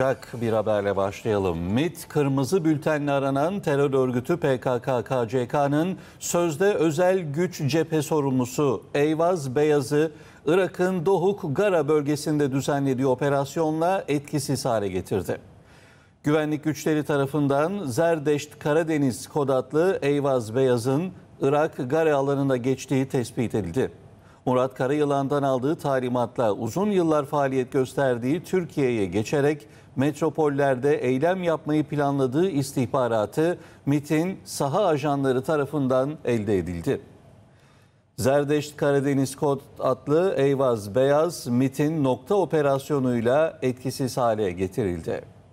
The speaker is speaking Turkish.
Irak bir haberle başlayalım. MIT, kırmızı bültenle aranan terör örgütü PKK-KCK'nın sözde özel güç cephe sorumlusu Eyvaz Beyaz'ı Irak'ın Dohuk Gara bölgesinde düzenlediği operasyonla etkisiz hale getirdi. Güvenlik güçleri tarafından Zerdeşt Karadeniz kod adlı Eyvaz Beyaz'ın Irak Gara alanına geçtiği tespit edildi. Murat Karayılan'dan aldığı talimatla uzun yıllar faaliyet gösterdiği Türkiye'ye geçerek metropollerde eylem yapmayı planladığı istihbaratı MIT'in saha ajanları tarafından elde edildi. Zerdeşt Karadeniz Kod adlı Eyvaz Beyaz MIT'in nokta operasyonuyla etkisiz hale getirildi.